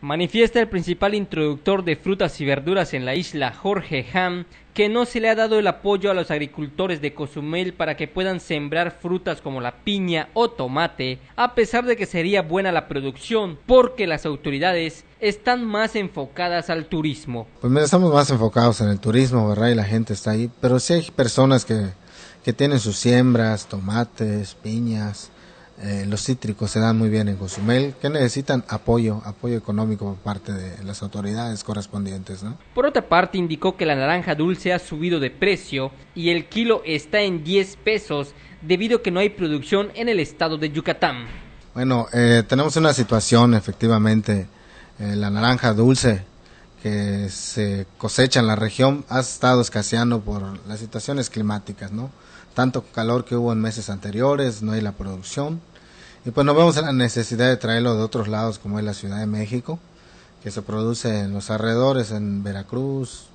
Manifiesta el principal introductor de frutas y verduras en la isla, Jorge Ham, que no se le ha dado el apoyo a los agricultores de Cozumel para que puedan sembrar frutas como la piña o tomate, a pesar de que sería buena la producción, porque las autoridades están más enfocadas al turismo. Pues estamos más enfocados en el turismo, ¿verdad? Y la gente está ahí, pero sí hay personas que tienen sus siembras, tomates, piñas, eh, los cítricos se dan muy bien en Cozumel, que necesitan apoyo, apoyo económico por parte de las autoridades correspondientes. Por otra parte, indicó que la naranja dulce ha subido de precio y el kilo está en 10 pesos debido a que no hay producción en el estado de Yucatán. Bueno, eh, tenemos una situación, efectivamente, eh, la naranja dulce que se cosecha en la región ha estado escaseando por las situaciones climáticas, ¿no? Tanto calor que hubo en meses anteriores, no hay la producción. Y pues nos vemos en la necesidad de traerlo de otros lados, como es la Ciudad de México, que se produce en los alrededores, en Veracruz,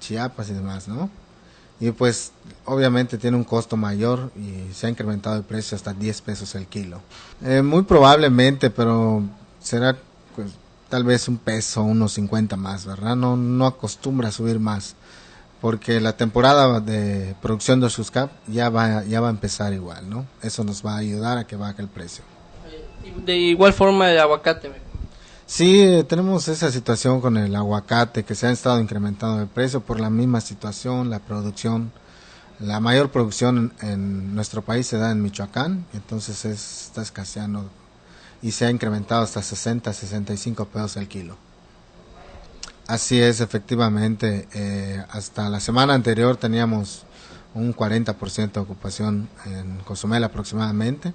Chiapas y demás, ¿no? Y pues obviamente tiene un costo mayor y se ha incrementado el precio hasta 10 pesos el kilo. Eh, muy probablemente, pero será pues, tal vez un peso, unos 50 más, ¿verdad? No, no acostumbra a subir más, porque la temporada de producción de suscap ya va, ya va a empezar igual, ¿no? Eso nos va a ayudar a que baje el precio. De igual forma el aguacate. Sí, tenemos esa situación con el aguacate que se ha estado incrementando el precio por la misma situación, la producción. La mayor producción en nuestro país se da en Michoacán, entonces es, está escaseando y se ha incrementado hasta 60, 65 pesos el kilo. Así es, efectivamente. Eh, hasta la semana anterior teníamos un 40% de ocupación en Cozumel aproximadamente,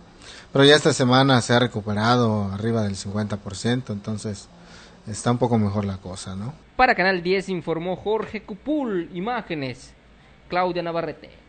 pero ya esta semana se ha recuperado arriba del 50%, entonces está un poco mejor la cosa, ¿no? Para Canal 10 informó Jorge Cupul, imágenes, Claudia Navarrete.